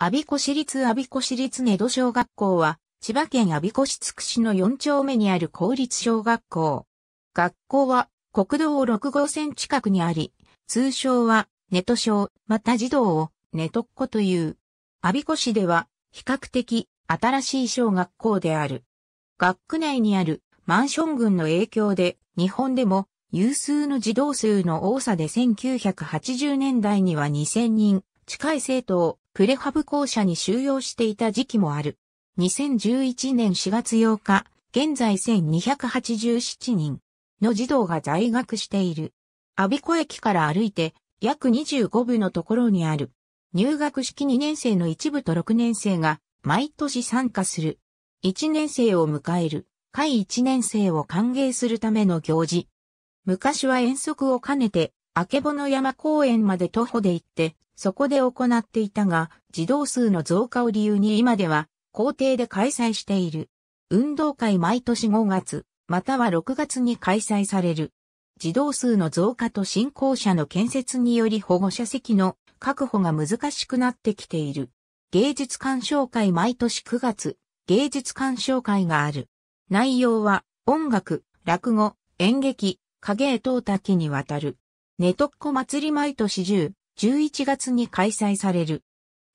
阿鼻子市立阿鼻子市立根戸小学校は、千葉県阿鼻子市津久市の4丁目にある公立小学校。学校は国道6号線近くにあり、通称はネト小、また児童をネトっ子という。阿鼻子市では比較的新しい小学校である。学区内にあるマンション群の影響で日本でも有数の児童数の多さで1980年代には2000人近い生徒をプレハブ校舎に収容していた時期もある。2011年4月8日、現在1287人の児童が在学している。阿ビ子駅から歩いて約25部のところにある。入学式2年生の一部と6年生が毎年参加する。1年生を迎える。会1年生を歓迎するための行事。昔は遠足を兼ねて、あけぼの山公園まで徒歩で行って、そこで行っていたが、児童数の増加を理由に今では、校庭で開催している。運動会毎年5月、または6月に開催される。児童数の増加と新校舎の建設により保護者席の確保が難しくなってきている。芸術鑑賞会毎年9月、芸術鑑賞会がある。内容は音楽、落語、演劇、影絵等多岐にわたる。寝とっこ祭り毎年10、11月に開催される。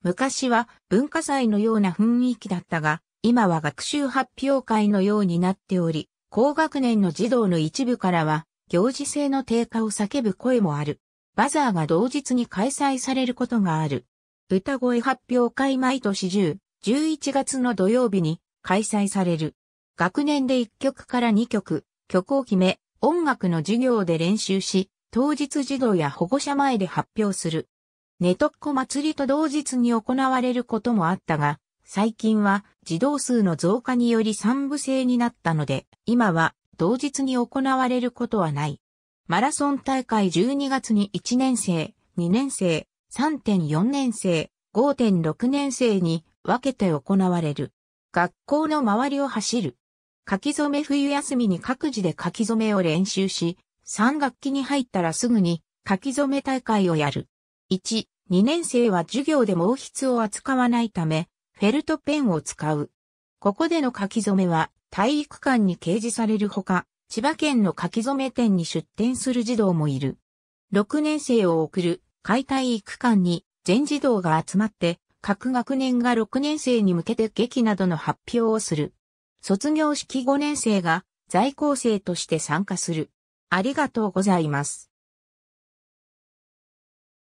昔は文化祭のような雰囲気だったが、今は学習発表会のようになっており、高学年の児童の一部からは、行事性の低下を叫ぶ声もある。バザーが同日に開催されることがある。歌声発表会毎年10、11月の土曜日に開催される。学年で1曲から2曲、曲を決め、音楽の授業で練習し、当日児童や保護者前で発表する。寝とっこ祭りと同日に行われることもあったが、最近は児童数の増加により三部制になったので、今は同日に行われることはない。マラソン大会12月に1年生、2年生、3.4年生、5.6年生に分けて行われる。学校の周りを走る。書き初め冬休みに各自で書き初めを練習し、3学期に入ったらすぐに書き初め大会をやる。1、2年生は授業で毛筆を扱わないため、フェルトペンを使う。ここでの書き初めは体育館に掲示されるほか、千葉県の書き初め店に出店する児童もいる。6年生を送る解体育館に全児童が集まって、各学年が6年生に向けて劇などの発表をする。卒業式5年生が在校生として参加する。ありがとうございます。